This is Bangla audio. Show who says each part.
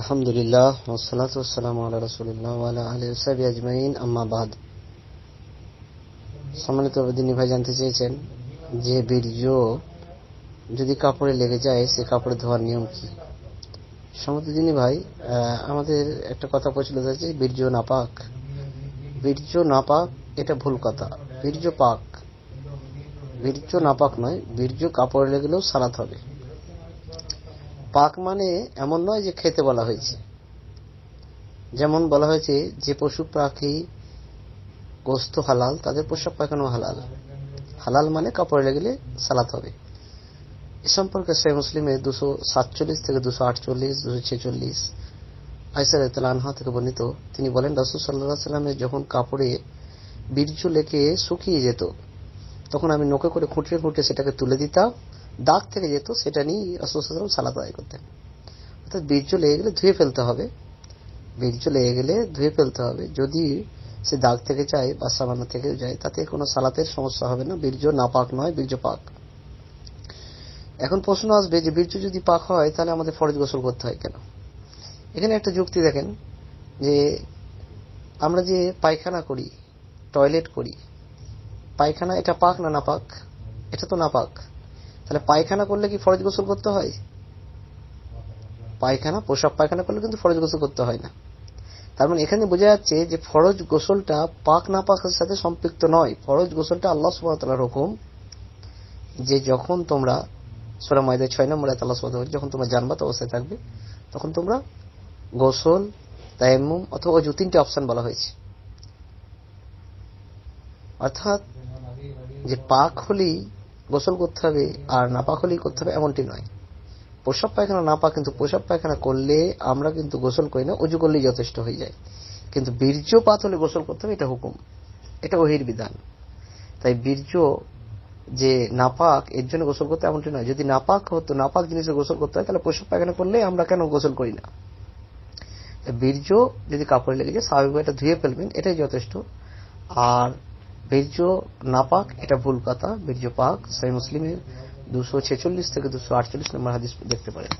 Speaker 1: আলহামদুলিল্লাহ ওসলাত ওসালাম আল্লাহ রসুলিল্লাহ আলহাবি আজমাইন আম্মাবাদ সম্মানিত দিনী ভাই জানতে চেয়েছেন যে বীর্য যদি কাপড়ে লেগে যায় সে কাপড়ে ধোয়ার নিয়ম কি সম্মত ভাই আমাদের একটা কথা প্রচলিত আছে বীর্য নাপাক বীর্য নাপাক এটা ভুল কথা বীর্য পাক বীর্য নাপাক নয় বীর্য কাপড়ে লেগেলেও সারাত হবে পাক মানে এমন নয় যে খেতে বলা হয়েছে যেমন বলা হয়েছে যে পশু পাখি গোস্ত হালাল তাদের পোশাক পাখানো হালাল হালাল মানে কাপড়ে লেগেলে সালাত হবে এ সম্পর্কে সে মুসলিমে দুশো সাতচল্লিশ থেকে দুশো আটচল্লিশ দুশো ছেচল্লিশ আইসার আনহা থেকে বর্ণিত তিনি বলেন রাসুল সাল্লাহ সাল্লামের যখন কাপড়ে বীর্য লেকে শুকিয়ে যেত তখন আমি নৌকা করে খুঁটে খুঁটে সেটাকে তুলে দিতাম দাগ থেকে যেত সেটা নিয়ে রসুলাম সালাদ আদায় করতেন অর্থাৎ বীর্য লেগে গেলে ধুয়ে ফেলতে হবে বীর্য লেগে গেলে ধুয়ে ফেলতে হবে যদি সে দাগ থেকে যায় বা সামান্য থেকেও যায় তাতে কোনো সালাতের সমস্যা হবে না বীর্য না পাক নয় বীর্য পাক এখন প্রশ্ন আসবে যে বীর্য যদি পাক হয় তাহলে আমাদের ফরজ গোসল করতে হয় কেন এখানে একটা যুক্তি দেখেন যে আমরা যে পায়খানা করি টয়লেট করি পায়খানা এটা পাক না না পাক এটা তো না পাক তাহলে পায়খানা করলে কি ফরজ গোসল করতে হয় পায়খানা পোশাক পায়খানা করলে কিন্তু ফরজ গোসল করতে হয় না তার মানে এখানে বোঝা যাচ্ছে যে ফরজ গোসলটা পাক না পাকের সাথে সম্পৃক্ত নয় ফরজ গোসলটা আল্লাহ সুবাহতালার হুকুম যে যখন তোমরা সোরা মাইদের ছয় নম্বর আল্লাহ সুবাহ যখন তোমরা জানবাত অবস্থায় থাকবে তখন তোমরা গোসল তাইমুম অথবা অজু তিনটে অপশান বলা হয়েছে অর্থাৎ যে পাক হলেই গোসল করতে হবে আর নাপাক হলেই করতে হবে এমনটি নয় পোশাক পায়খানা না কিন্তু পোশাক পায়খানা করলে আমরা কিন্তু গোসল করি না উজু করলেই যথেষ্ট হয়ে যায় কিন্তু বীর্যপাত হলে গোসল করতে হবে এটা হুকুম এটা ওহির বিধান তাই বীর্য যে নাপাক এর জন্য গোসল করতে এমনটি নয় যদি নাপাক হতো নাপাক জিনিসে গোসল করতে হয় তাহলে পোশাক পায়খানা করলে আমরা কেন গোসল করি না বীর্য যদি কাপড়ে লেগে যায় স্বাভাবিকভাবে এটা ধুয়ে ফেলবেন এটাই যথেষ্ট আর বীর্য নাপাক এটা ভুল কথা বীর্য পাক সেই মুসলিমের দুশো ছেচল্লিশ থেকে দুশো আটচল্লিশ নম্বর হাদিস দেখতে পারেন